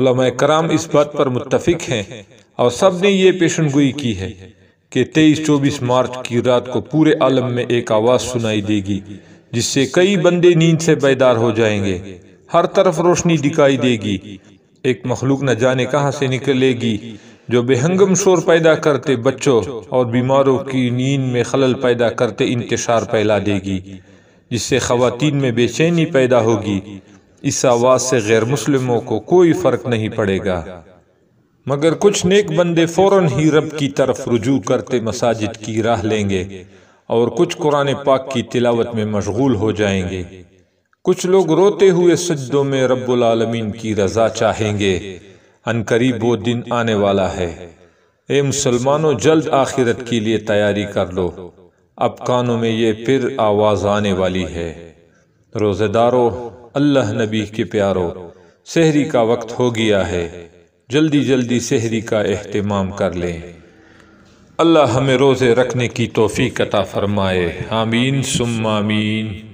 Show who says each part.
Speaker 1: कराम इस बात पर मुतफिक हैं और सब ने यह पेशन गोई की है कि तेईस चौबीस मार्च की रात को पूरे आलम में एक आवाज़ सुनाई देगी जिससे कई बंदे नींद से बेदार हो जाएंगे हर तरफ रोशनी दिखाई देगी एक मखलूक न जाने कहाँ से निकलेगी जो बेहंगम शोर पैदा करते बच्चों और बीमारों की नींद में खलल पैदा करते इंतशार फैला देगी जिससे खातन में बेचैनी पैदा होगी इस आवाज़ से गैर मुस्लिमों को कोई फ़र्क नहीं पड़ेगा मगर कुछ नेक बंदे फौरन ही रब की तरफ रुजू करते मसाजिद की राह लेंगे और कुछ कुरान पाक की तिलावत में मशगूल हो जाएंगे कुछ लोग रोते हुए सज्दों में रब्बुल आलमीन की रज़ा चाहेंगे अनकरीब वो दिन आने वाला है ए मुसलमानों जल्द आखिरत के लिए तैयारी कर लो अब कानों में ये फिर आवाज़ आने वाली है रोज़ेदारों अल्लाह नबी के प्यारो शहरी का वक्त हो गया है जल्दी जल्दी शहरी का अहतमाम कर लें अल्लाह हमें रोज़े रखने की तोफ़ी कता फ़रमाए आमीन सुम आमीन